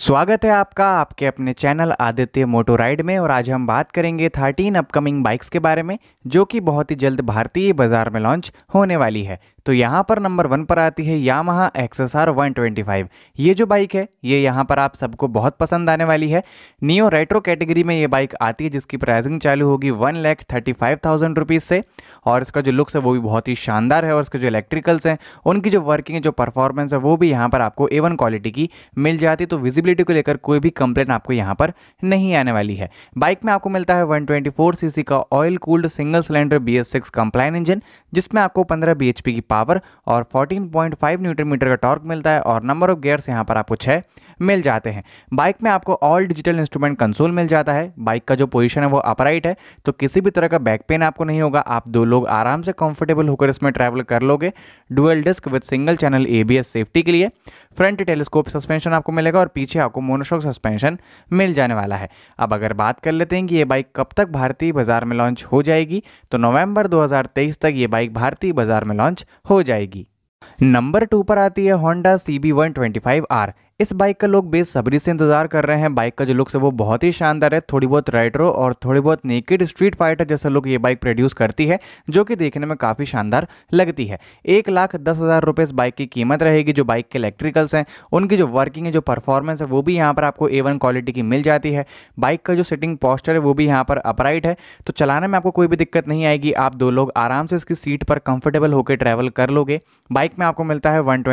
स्वागत है आपका आपके अपने चैनल आदित्य मोटो राइड में और आज हम बात करेंगे 13 अपकमिंग बाइक्स के बारे में जो कि बहुत ही जल्द भारतीय बाजार में लॉन्च होने वाली है तो यहाँ पर नंबर वन पर आती है वन एक्सएसआर 125 ये जो बाइक है ये यहाँ पर आप सबको बहुत पसंद आने वाली है नियो रेट्रो कैटेगरी में ये बाइक आती है जिसकी प्राइसिंग चालू होगी one lakh thirty five thousand rupees से और इसका जो लुक्स है वो भी बहुत ही शानदार है और इसके जो इलेक्ट्रिकल्स हैं उनकी जो वर्किंग जो परफॉर्मेंस है वो भी यहाँ पर आपको ए वन क्वालिटी की मिल जाती तो विजिबिलिटी को लेकर कोई भी कंप्लेन आपको यहाँ पर नहीं आने वाली है बाइक में आपको मिलता है वन ट्वेंटी फोर सीसी का oil cooled single cylinder B S six engine जिसमें आपको पंद्रह बी एच पी की पावर और 14.5 न्यूटन मीटर का टॉर्क मिलता है और नंबर ऑफ गियर्स यहाँ पर आपको छः मिल जाते हैं बाइक में आपको ऑल डिजिटल इंस्ट्रूमेंट कंसोल मिल जाता है बाइक का जो पोजीशन है वो अपराइट है तो किसी भी तरह का बैक पेन आपको नहीं होगा आप दो लोग आराम से कंफर्टेबल होकर इसमें ट्रैवल कर लोगे dual disc with single channel ABS safety के लिए फ्रंट टेलीस्कोप सस्पेंशन आपको मिलेगा और पीछे आपको मोनोशॉक सस्पेंशन मिल जाने वाला है अब अगर बात कर लेते हैं कि ये बाइक कब तक भारतीय बाजार में लॉन्च हो जाएगी तो नवंबर 2023 तक ये बाइक भारतीय बाजार में लॉन्च हो जाएगी नंबर टू पर आती है Honda C B one twenty five R इस बाइक का लोग बेसब्री से इंतजार कर रहे हैं बाइक का जो लुक्स है वो बहुत ही शानदार है थोड़ी बहुत रेट्रो और थोड़ी बहुत नेकेड स्ट्रीट फाइटर जैसा लुक ये बाइक प्रोड्यूस करती है जो कि देखने में काफ़ी शानदार लगती है एक लाख दस हज़ार रुपये इस बाइक की कीमत रहेगी जो बाइक के इलेक्ट्रिकल्स हैं उनकी जो वर्किंग है जो परफॉर्मेंस है वो भी यहाँ पर आपको ए वन क्वालिटी की मिल जाती है बाइक का जो सिटिंग पॉस्चर है वो भी यहाँ पर अपराइट है तो चलाने में आपको कोई भी दिक्कत नहीं आएगी आप दो लोग आराम से इसकी सीट पर कंफर्टेबल होकर ट्रैवल कर लोगे बाइक में आपको मिलता है वन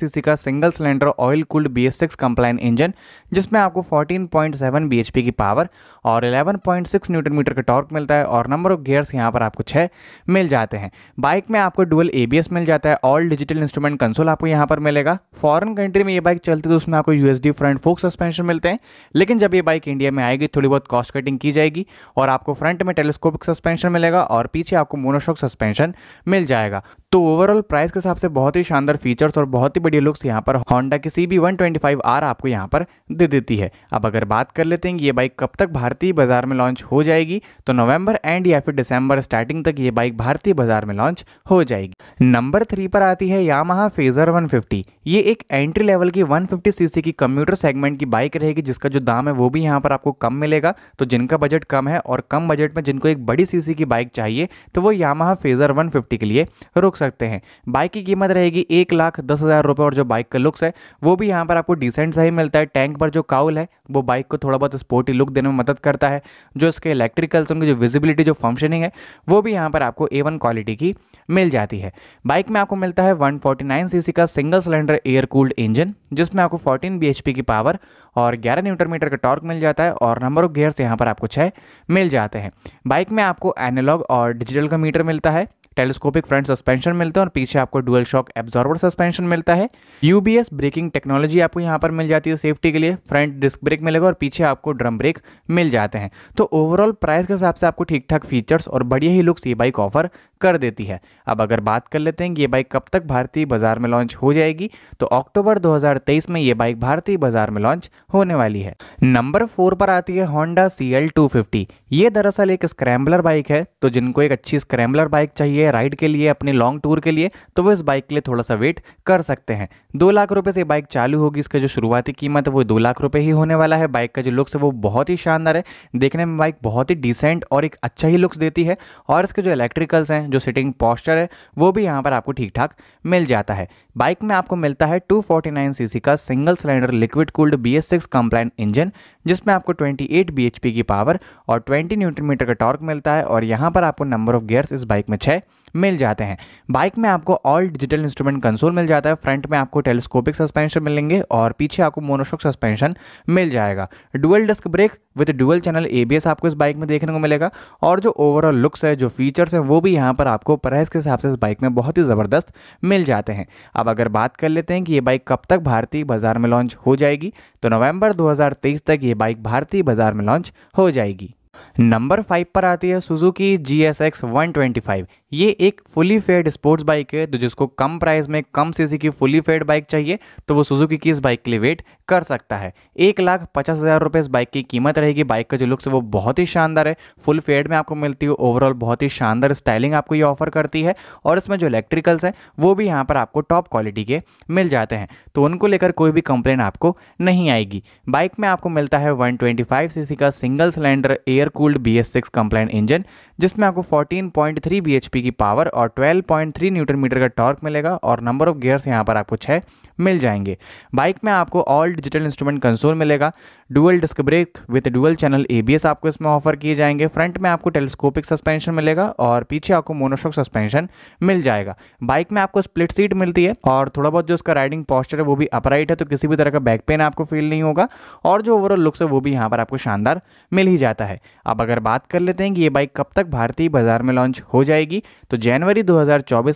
सीसी का single cylinder oil cooled B ये सिक्स कंप्लाइन इंजन जिसमें आपको 14.7 पॉइंट की पावर और 11.6 पॉइंट न्यूटन मीटर का टॉर्क मिलता है और नंबर ऑफ गियर्स यहाँ पर आपको छः मिल जाते हैं बाइक में आपको डुअल ए मिल जाता है ऑल डिजिटल इंस्ट्रूमेंट कंसोल आपको यहाँ पर मिलेगा फॉरन कंट्री में ये बाइक चलती है तो उसमें आपको यू फ्रंट फोक सस्पेंशन मिलते हैं लेकिन जब ये बाइक इंडिया में आएगी थोड़ी बहुत कॉस्ट कटिंग की जाएगी और आपको फ्रंट में टेलीस्कोपिक सस्पेंशन मिलेगा और पीछे आपको मोनोशॉक सस्पेंशन मिल जाएगा तो ओवरऑल प्राइस के हिसाब से बहुत ही शानदार फीचर्स और बहुत ही बढ़िया लुक्स यहाँ पर होंडा की C B one twenty five R आपको यहाँ पर दे देती है अब अगर बात कर लेते हैं ये बाइक कब तक भारतीय बाजार में लॉन्च हो जाएगी तो नवंबर एंड या फिर दिसंबर स्टार्टिंग तक ये बाइक भारतीय बाजार में लॉन्च हो जाएगी नंबर थ्री पर आती है यामहा फेजर 150 ये एक एंट्री लेवल की 150 सीसी की कंप्यूटर सेगमेंट की बाइक रहेगी जिसका जो दाम है वो भी यहाँ पर आपको कम मिलेगा तो जिनका बजट कम है और कम बजट में जिनको एक बड़ी सीसी की बाइक चाहिए तो वो यामहा फेजर 150 के लिए रुक सकते हैं बाइक की कीमत रहेगी एक लाख दस हज़ार रुपये और जो बाइक का लुक्स है वो भी यहाँ पर आपको डिसेंट सा ही मिलता है टैंक पर जो काउल है वो बाइक को थोड़ा बहुत स्पोर्टी लुक देने में मदद करता है जो इसके इलेक्ट्रिकल्स उनकी जो विजिबिलिटी जो फंक्शनिंग है वो भी यहाँ पर आपको ए क्वालिटी की मिल जाती है बाइक में आपको मिलता है वन फोर्टी का single cylinder air cooled engine जिसमें आपको फोर्टीन बी की पावर और ग्यारह न्यूटरमीटर मीटर का टॉर्क मिल जाता है और नंबर ऑफ गियर्स यहाँ पर आपको छः मिल जाते हैं बाइक में आपको एनालॉग और डिजिटल का मीटर मिलता है टेलीस्कोपिक फ्रंट सस्पेंशन मिलता है और पीछे आपको डुअल शॉक एब्जॉर्वर सस्पेंशन मिलता है यूबीएस ब्रेकिंग टेक्नोलॉजी आपको यहाँ पर मिल जाती है सेफ्टी के लिए फ्रंट डिस्क ब्रेक मिलेगा और पीछे आपको ड्रम ब्रेक मिल जाते हैं तो ओवरऑल प्राइस के हिसाब से आपको ठीक ठाक फीचर्स और बढ़िया ही लुक्स ये बाइक ऑफर कर देती है अब अगर बात कर लेते हैं कि ये बाइक कब तक भारतीय बाजार में लॉन्च हो जाएगी तो अक्टूबर 2023 में ये बाइक भारतीय बाजार में लॉन्च होने वाली है नंबर फोर पर आती है होंडा सी एल ये दरअसल एक स्क्रैम्बलर बाइक है तो जिनको एक अच्छी स्क्रैम्बलर बाइक चाहिए राइड के लिए अपने लॉन्ग टूर के लिए तो वो इस बाइक के लिए थोड़ा सा वेट कर सकते हैं दो लाख रुपये से बाइक चालू होगी इसका जो शुरुआती कीमत है वो दो लाख रुपये ही होने वाला है बाइक का जो लुक्स है वो बहुत ही शानदार है देखने में बाइक बहुत ही डिसेंट और एक अच्छा ही लुक्स देती है और इसके जो इलेक्ट्रिकल्स हैं जो सिटिंग पॉस्चर है वो भी यहाँ पर आपको ठीक ठाक मिल जाता है बाइक में आपको मिलता है 249 सीसी का single cylinder liquid cooled B S six compliant engine जिसमें आपको 28 bhp की पावर और 20 न्यूट्रीमीटर का टॉर्क मिलता है और यहाँ पर आपको नंबर ऑफ गियर्स इस बाइक में छः मिल जाते हैं बाइक में आपको ऑल डिजिटल इंस्ट्रूमेंट कंसोल मिल जाता है फ्रंट में आपको टेलीस्कोपिक सस्पेंशन मिलेंगे और पीछे आपको मोनोशोक सस्पेंशन मिल जाएगा dual disc brake with dual channel ABS आपको इस बाइक में देखने को मिलेगा और जो ओवरऑल लुक्स है जो फीचर्स हैं वो भी यहाँ पर आपको प्राइस के हिसाब से इस बाइक में बहुत ही ज़बरदस्त मिल जाते हैं अब अगर बात कर लेते हैं कि ये बाइक कब तक भारतीय बाजार में लॉन्च हो जाएगी तो नवंबर 2023 तक ये बाइक भारतीय बाजार में लॉन्च हो जाएगी नंबर फाइव पर आती है Suzuki G S X one twenty five ये एक फुली फेड स्पोर्ट्स बाइक है तो जिसको कम प्राइस में कम सीसी की फुली फेड बाइक चाहिए तो वो सुजुकी की इस बाइक के लिए वेट कर सकता है एक लाख पचास हज़ार रुपये इस बाइक की कीमत रहेगी बाइक का जो लुक्स है वो बहुत ही शानदार है फुल फेड में आपको मिलती है ओवरऑल बहुत ही शानदार स्टाइलिंग आपको ये ऑफर करती है और इसमें जो इलेक्ट्रिकल्स हैं वो भी यहाँ पर आपको टॉप क्वालिटी के मिल जाते हैं तो उनको लेकर कोई भी कंप्लेन आपको नहीं आएगी बाइक में आपको मिलता है वन सीसी का single cylinder air cooled B S six compliant engine जिसमें आपको fourteen point three B H P की पावर और 12.3 न्यूटन मीटर का टॉर्क मिलेगा और नंबर ऑफ गियर्स यहाँ पर आपको छः मिल जाएंगे बाइक में आपको ऑल डिजिटल इंस्ट्रूमेंट कंसोल मिलेगा dual disc brake with dual channel ABS आपको इसमें ऑफर किए जाएंगे फ्रंट में आपको टेलीस्कोपिक सस्पेंशन मिलेगा और पीछे आपको मोनोशॉक सस्पेंशन मिल जाएगा बाइक में आपको स्प्लिट सीट मिलती है और थोड़ा बहुत जो उसका राइडिंग पॉस्चर है वो भी अपराइट है तो किसी भी तरह का बैक पेन आपको फील नहीं होगा और जो ओवरऑल लुक्स है वो भी यहाँ पर आपको शानदार मिल ही जाता है अब अगर बात कर लेते हैं कि ये बाइक कब तक भारतीय बाजार में लॉन्च हो जाएगी तो जनवरी दो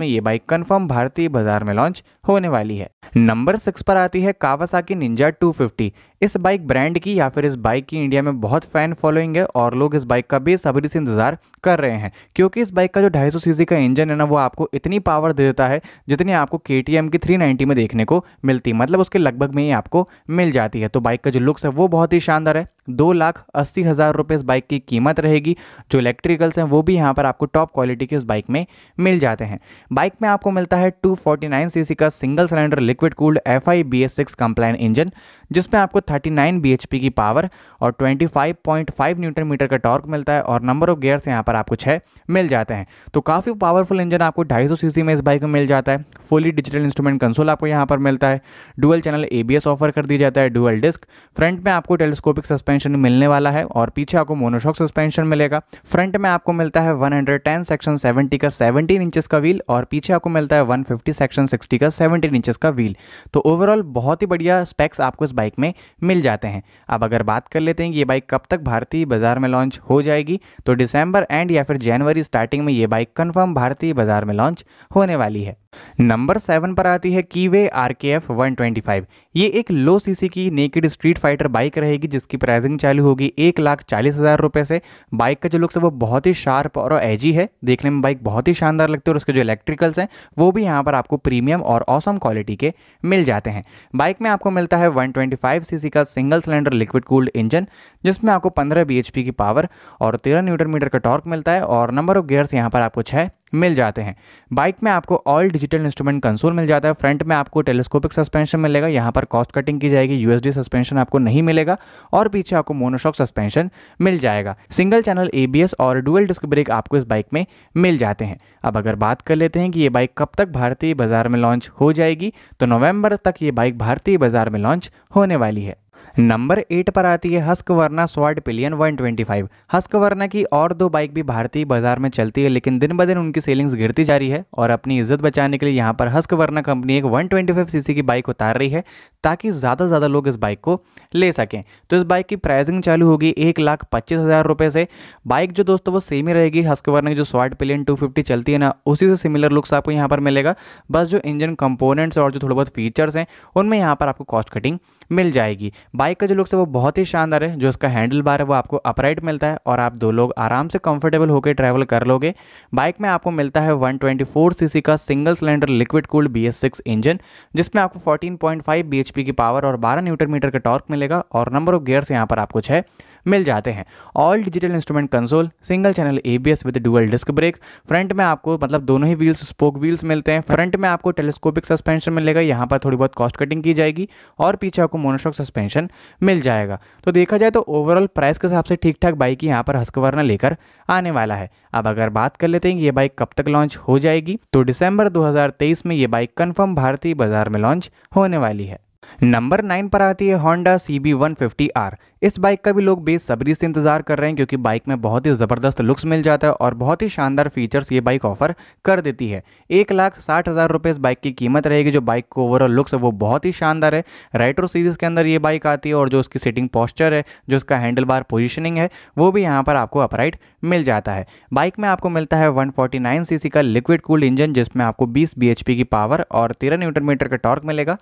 में ये बाइक कन्फर्म भारतीय बाजार में लॉन्च होने वाली है नंबर सिक्स पर आती है कावासाकी निंजा 250 इस बाइक ब्रांड की या फिर इस बाइक की इंडिया में बहुत फैन फॉलोइंग है और लोग इस बाइक का भी सबरी से इंतजार कर रहे हैं क्योंकि इस बाइक का जो 250 सीसी का इंजन है ना वो आपको इतनी पावर दे देता है जितनी आपको के की 390 में देखने को मिलती मतलब उसके लगभग में ही आपको मिल जाती है तो बाइक का जो लुक्स है वो बहुत ही शानदार है दो लाख अस्सी हज़ार रुपये इस बाइक की कीमत रहेगी जो इलेक्ट्रिकल्स हैं वो भी यहाँ पर आपको टॉप क्वालिटी के इस बाइक में मिल जाते हैं बाइक में आपको मिलता है 249 फोर्टी का single cylinder liquid cooled F I B S six compliant engine जिसमें आपको 39 bhp की पावर और 25.5 न्यूटन मीटर का टॉर्क मिलता है और नंबर ऑफ गियर्स यहाँ पर आपको छः मिल जाते हैं तो काफ़ी पावरफुल इंजन आपको 250 सीसी में इस बाइक में मिल जाता है फुली डिजिटल इंस्ट्रूमेंट कंसोल आपको यहाँ पर मिलता है डुअल चैनल ए ऑफर कर दिया जाता है डुअल डिस्क फ्रंट में आपको टेलीस्कोपिक सस्पेंशन सस्पेंशन मिलने वाला है और पीछे आपको मोनोशॉक सस्पेंशन मिलेगा फ्रंट में आपको मिलता है 110 सेक्शन 70 का 17 इंचेस का व्हील और पीछे आपको मिलता है 150 सेक्शन 60 का 17 इंचेस का व्हील तो ओवरऑल बहुत ही बढ़िया स्पेक्स आपको इस बाइक में मिल जाते हैं अब अगर बात कर लेते हैं कि ये बाइक कब तक भारतीय बाजार में लॉन्च हो जाएगी तो दिसंबर एंड या फिर जनवरी स्टार्टिंग में ये बाइक कन्फर्म भारतीय बाजार में लॉन्च होने वाली है नंबर सेवन पर आती है Keeway R K F one twenty five ये एक लो सीसी की नेकेड स्ट्रीट फाइटर बाइक रहेगी जिसकी प्राइसिंग चालू होगी एक लाख चालीस हज़ार रुपये से बाइक का जो लुक्स है वो बहुत ही शार्प और एजी है देखने में बाइक बहुत ही शानदार लगती है और उसके जो इलेक्ट्रिकल्स हैं वो भी यहाँ पर आपको प्रीमियम और औसम क्वालिटी के मिल जाते हैं बाइक में आपको मिलता है वन ट्वेंटी फाइव का single cylinder liquid cooled engine जिसमें आपको पंद्रह बी एच पी की पावर और तेरह न्यूटर मीटर का टॉर्क मिलता है और नंबर ऑफ गियर्स यहाँ पर आपको छः मिल जाते हैं बाइक में आपको ऑल डिजिटल इंस्ट्रूमेंट कंसोल मिल जाता है फ्रंट में आपको टेलीस्कोपिक सस्पेंशन मिलेगा यहाँ पर कॉस्ट कटिंग की जाएगी यूएसडी सस्पेंशन आपको नहीं मिलेगा और पीछे आपको मोनोशॉक सस्पेंशन मिल जाएगा सिंगल चैनल एबीएस और डुअल डिस्क ब्रेक आपको इस बाइक में मिल जाते हैं अब अगर बात कर लेते हैं कि ये बाइक कब तक भारतीय बाजार में लॉन्च हो जाएगी तो नवंबर तक ये बाइक भारतीय बाजार में लॉन्च होने वाली है नंबर एट पर आती है Husqvarna Svartpilen 125 Husqvarna की और दो बाइक भी भारतीय बाजार में चलती है लेकिन दिन ब दिन उनकी सेलिंग्स गिरती जा रही है और अपनी इज्जत बचाने के लिए यहाँ पर हस्क वर्ना कंपनी एक 125 सीसी की बाइक उतार रही है ताकि ज़्यादा से ज़्यादा लोग इस बाइक को ले सकें तो इस बाइक की प्राइसिंग चालू होगी एक लाख पच्चीस हज़ार रुपये से बाइक जो दोस्तों वो सेम ही रहेगी हस्क वर्ना की जो स्वाड पिलियन टू चलती है ना उसी से सिमिलर लुक्स आपको यहाँ पर मिलेगा बस जो इंजन कंपोनेंट्स और जो थोड़े बहुत फीचर्स हैं उनमें यहाँ पर आपको कॉस्ट कटिंग मिल जाएगी बाइक का जो लुक्स है वो बहुत ही शानदार है जो उसका हैंडल बार है वो आपको अपराइट मिलता है और आप दो लोग आराम से कंफर्टेबल होकर ट्रैवल कर लोगे बाइक में आपको मिलता है 124 सीसी का single cylinder liquid cooled B engine जिसमें आपको 14.5 bhp की पावर और 12 न्यूटन मीटर का टॉर्क मिलेगा और नंबर ऑफ गियर्स यहाँ पर आपको छः मिल जाते हैं all digital instrument console single channel A with dual disc brake front में आपको मतलब दोनों ही व्हील्स स्पोक व्हील्स मिलते हैं फ्रंट में आपको टेलीस्कोपिक सस्पेंशन मिलेगा यहाँ पर थोड़ी बहुत कॉस्ट कटिंग की जाएगी और पीछे आपको मोनोशॉक सस्पेंशन मिल जाएगा तो देखा जाए तो ओवरऑल प्राइस के हिसाब से ठीक ठाक बाइक यहाँ पर हस्कवरना लेकर आने वाला है अब अगर बात कर लेते हैं ये बाइक कब तक लॉन्च हो जाएगी तो दिसंबर 2023 में ये बाइक कन्फर्म भारतीय बाजार में लॉन्च होने वाली है नंबर नाइन पर आती है Honda C B one fifty R इस बाइक का भी लोग बेसब्री से इंतजार कर रहे हैं क्योंकि बाइक में बहुत ही ज़बरदस्त लुक्स मिल जाता है और बहुत ही शानदार फीचर्स ये बाइक ऑफर कर देती है एक लाख साठ हज़ार रुपये इस बाइक की कीमत रहेगी जो बाइक को ओवरऑल लुक्स है वो बहुत ही शानदार है राइट्रो सीरीज़ के अंदर ये बाइक आती है और जो उसकी सिटिंग पॉस्चर है जो उसका हैंडल बार पोजिशनिंग है वो भी यहाँ पर आपको अपराइट मिल जाता है बाइक में आपको मिलता है 149 सीसी का लिक्विड कूल्ड इंजन जिसमें आपको 20 bhp की पावर और 13 न्यूटन मीटर का टॉर्क मिलेगा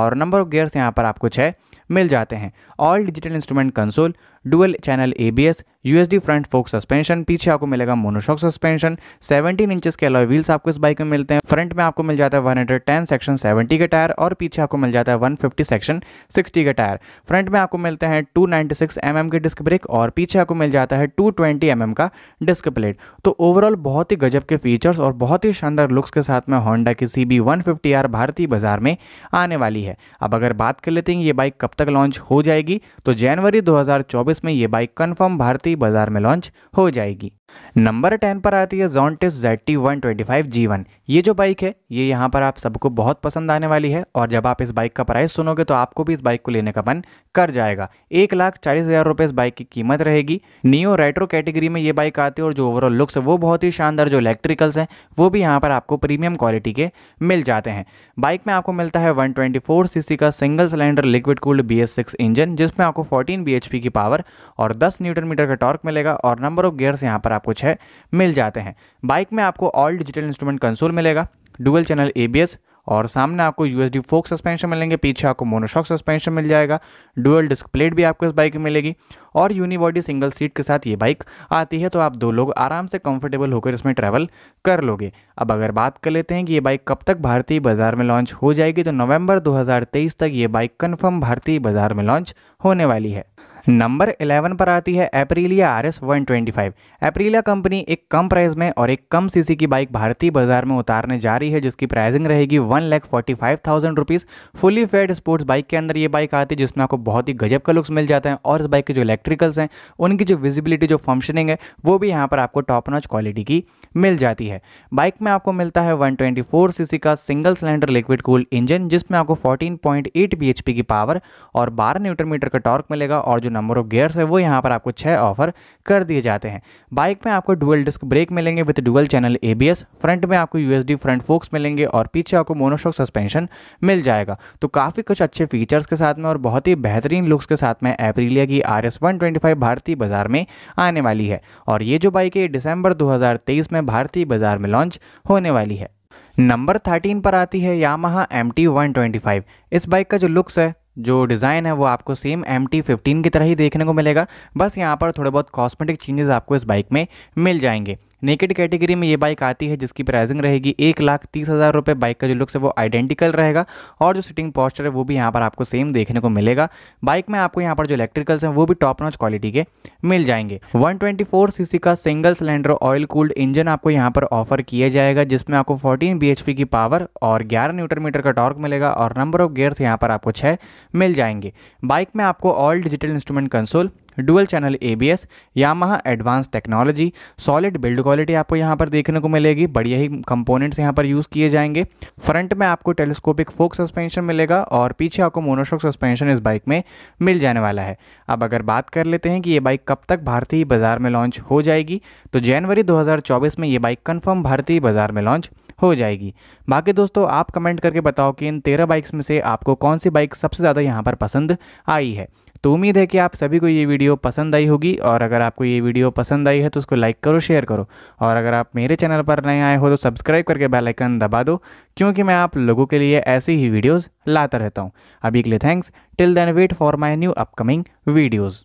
और नंबर ऑफ गियर्स यहाँ पर आपको छः मिल जाते हैं all digital instrument console dual channel ABS USD front fork suspension पीछे आपको मिलेगा मोनोशॉक सस्पेंशन 17 इंचेस के अलॉय व्हील्स आपको इस बाइक में मिलते हैं फ्रंट में आपको मिल जाता है 110 सेक्शन 70 के टायर और पीछे आपको मिल जाता है 150 सेक्शन 60 के टायर फ्रंट में आपको मिलते हैं 296 नाइन्टी mm के डिस्क ब्रेक और पीछे आपको मिल जाता है टू ट्वेंटी mm का डिस्क प्लेट तो ओवरऑल बहुत ही गजब के फीचर्स और बहुत ही शानदार लुक्स के साथ में होंडा की सी बी भारतीय बाजार में आने वाली है अब अगर बात कर लेते हैं ये बाइक कब तक लॉन्च हो जाएगी तो जनवरी दो 2024 में ये बाइक कन्फर्म भारतीय बाजार में लॉन्च हो जाएगी नंबर टेन पर आती है Zontes Z T one twenty ये जो बाइक है ये यहाँ पर आप सबको बहुत पसंद आने वाली है और जब आप इस बाइक का प्राइस सुनोगे तो आपको भी इस बाइक को लेने का मन कर जाएगा एक लाख चालीस हज़ार रुपये इस बाइक की कीमत रहेगी नियो रेट्रो कैटेगरी में ये बाइक आती है और जो ओवरऑल लुक्स है वो बहुत ही शानदार जो इलेक्ट्रिकल्स हैं वो भी यहाँ पर आपको प्रीमियम क्वालिटी के मिल जाते हैं बाइक में आपको मिलता है वन ट्वेंटी सीसी का single cylinder liquid cooled B engine जिसमें आपको फोर्टीन बी की पावर पर और 10 न्यूटन मीटर का टॉर्क मिलेगा और नंबर ऑफ गियर्स यहाँ पर आपको छः मिल जाते हैं बाइक में आपको ऑल डिजिटल इंस्ट्रूमेंट कंसोल मिलेगा डुअल चैनल ए और सामने आपको यू एस फोक सस्पेंशन मिलेंगे पीछे आपको मोनोशॉक सस्पेंशन मिल जाएगा डुअल डिस्क प्लेट भी आपको इस बाइक में मिलेगी और यूनिबॉडी सिंगल सीट के साथ ये बाइक आती है तो आप दो लोग आराम से कंफर्टेबल होकर इसमें ट्रैवल कर लोगे अब अगर बात कर लेते हैं कि ये बाइक कब तक भारतीय बाजार में लॉन्च हो जाएगी तो नवंबर 2023 तक ये बाइक कन्फर्म भारतीय बाजार में लॉन्च होने वाली है नंबर 11 पर आती है Aprilia R S one twenty five Aprilia company एक कम प्राइस में और एक कम सीसी की बाइक भारतीय बाजार में उतारने जा रही है जिसकी प्राइसिंग रहेगी one lakh forty five thousand rupees fully faired sports bike के अंदर ये बाइक आती है जिसमें आपको बहुत ही गजब का लुक्स मिल जाता है और इस बाइक के जो इलेक्ट्रिकल्स हैं उनकी जो विजिबिलिटी जो फंक्शनिंग है वो भी यहाँ पर आपको टॉप नॉच क्वालिटी की मिल जाती है बाइक में आपको मिलता है वन ट्वेंटी फोर का single cylinder liquid cool engine जिसमें आपको fourteen point eight B H P की पावर और बारह न्यूटन मीटर का टॉर्क मिलेगा और जो जो नंबर ऑफ गेयर्स है वो यहाँ पर आपको छः ऑफर कर दिए जाते हैं बाइक में आपको डुअल डिस्क ब्रेक मिलेंगे विद डुअल चैनल ए फ्रंट में आपको यू फ्रंट फोक्स मिलेंगे और पीछे आपको मोनोशॉक सस्पेंशन मिल जाएगा तो काफ़ी कुछ अच्छे फीचर्स के साथ में और बहुत ही बेहतरीन लुक्स के साथ में एप्रिलिया की आर एस भारतीय बाजार में आने वाली है और ये जो बाइक है दिसंबर 2023 में भारतीय बाजार में लॉन्च होने वाली है नंबर 13 पर आती है यामाहा एम टी इस बाइक का जो लुक्स है जो डिज़ाइन है वो आपको सेम एम टी फिफ्टीन की तरह ही देखने को मिलेगा बस यहाँ पर थोड़े बहुत कॉस्मेटिक चेंजेस आपको इस बाइक में मिल जाएंगे नेकेड कैटेगरी में ये बाइक आती है जिसकी प्राइसिंग रहेगी एक लाख तीस हज़ार रुपये बाइक का जो लुक्स है वो आइडेंटिकल रहेगा और जो सिटिंग पॉस्चर है वो भी यहाँ पर आपको सेम देखने को मिलेगा बाइक में आपको यहाँ पर जो इलेक्ट्रिकल्स हैं वो भी टॉप नॉच क्वालिटी के मिल जाएंगे 124 सीसी का single cylinder oil cooled engine आपको यहाँ पर ऑफर किया जाएगा जिसमें आपको फोर्टीन बी की पावर और ग्यारह न्यूटर मीटर का टॉर्क मिलेगा और नंबर ऑफ गेयर्स यहाँ पर आपको छः मिल जाएंगे बाइक में आपको all digital instrument console dual channel ABS Yamaha advance technology solid build quality आपको यहाँ पर देखने को मिलेगी बढ़िया ही कंपोनेंट्स यहाँ पर यूज़ किए जाएंगे फ्रंट में आपको टेलीस्कोपिक फोक सस्पेंशन मिलेगा और पीछे आपको मोनोशोक सस्पेंशन इस बाइक में मिल जाने वाला है अब अगर बात कर लेते हैं कि ये बाइक कब तक भारतीय बाज़ार में लॉन्च हो जाएगी तो जनवरी दो में ये बाइक कन्फर्म भारतीय बाज़ार में लॉन्च हो जाएगी बाकी दोस्तों आप कमेंट करके बताओ कि इन तेरह बाइक्स में से आपको कौन सी बाइक सबसे ज़्यादा यहाँ पर पसंद आई है तो उम्मीद है कि आप सभी को ये वीडियो पसंद आई होगी और अगर आपको ये वीडियो पसंद आई है तो उसको लाइक करो शेयर करो और अगर आप मेरे चैनल पर नए आए हो तो सब्सक्राइब करके बेल आइकन दबा दो क्योंकि मैं आप लोगों के लिए ऐसी ही वीडियोस लाता रहता हूँ अभी के लिए thanks till then wait for my new upcoming videos